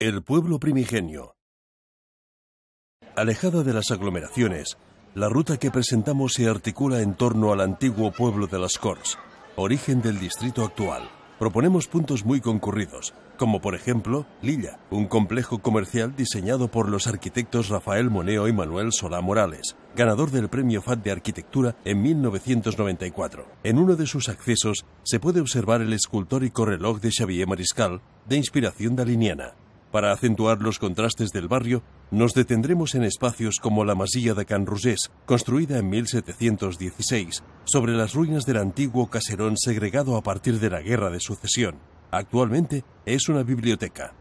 El pueblo primigenio. Alejada de las aglomeraciones, la ruta que presentamos se articula en torno al antiguo pueblo de las Corts, origen del distrito actual. Proponemos puntos muy concurridos, como por ejemplo Lilla, un complejo comercial diseñado por los arquitectos Rafael Moneo y Manuel Solá Morales, ganador del premio FAD de Arquitectura en 1994. En uno de sus accesos se puede observar el escultórico reloj de Xavier Mariscal, de inspiración daliniana. Para acentuar los contrastes del barrio, nos detendremos en espacios como la Masilla de Can construida en 1716, sobre las ruinas del antiguo caserón segregado a partir de la Guerra de Sucesión. Actualmente es una biblioteca.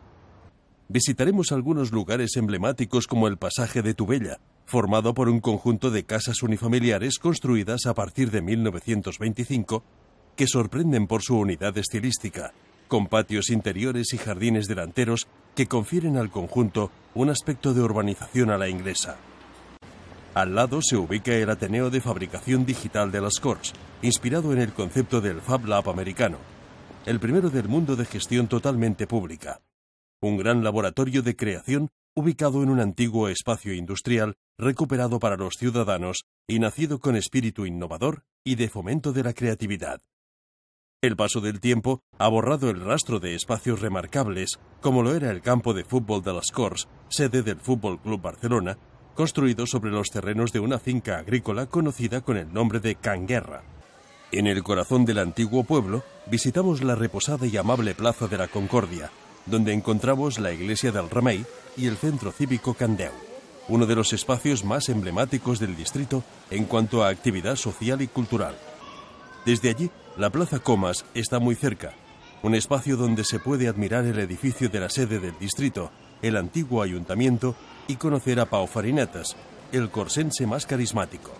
Visitaremos algunos lugares emblemáticos como el Pasaje de Tubella, formado por un conjunto de casas unifamiliares construidas a partir de 1925, que sorprenden por su unidad estilística, con patios interiores y jardines delanteros que confieren al conjunto un aspecto de urbanización a la inglesa. Al lado se ubica el Ateneo de Fabricación Digital de las Corts, inspirado en el concepto del Fab Lab americano, el primero del mundo de gestión totalmente pública. Un gran laboratorio de creación ubicado en un antiguo espacio industrial recuperado para los ciudadanos y nacido con espíritu innovador y de fomento de la creatividad. El paso del tiempo ha borrado el rastro de espacios remarcables, como lo era el campo de fútbol de las Corts, sede del Fútbol Club Barcelona, construido sobre los terrenos de una finca agrícola conocida con el nombre de Canguerra. En el corazón del antiguo pueblo, visitamos la reposada y amable Plaza de la Concordia, donde encontramos la iglesia del Ramey y el centro cívico Candeu, uno de los espacios más emblemáticos del distrito en cuanto a actividad social y cultural. Desde allí, la Plaza Comas está muy cerca, un espacio donde se puede admirar el edificio de la sede del distrito, el antiguo ayuntamiento y conocer a Pau Farinatas, el corsense más carismático.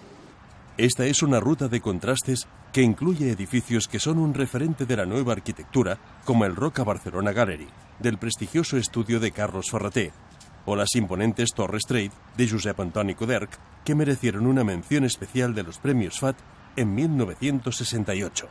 Esta es una ruta de contrastes que incluye edificios que son un referente de la nueva arquitectura, como el Roca Barcelona Gallery, del prestigioso estudio de Carlos Ferraté, o las imponentes Torres Trade, de Josep Antoni Coderc, que merecieron una mención especial de los premios FAT en 1968.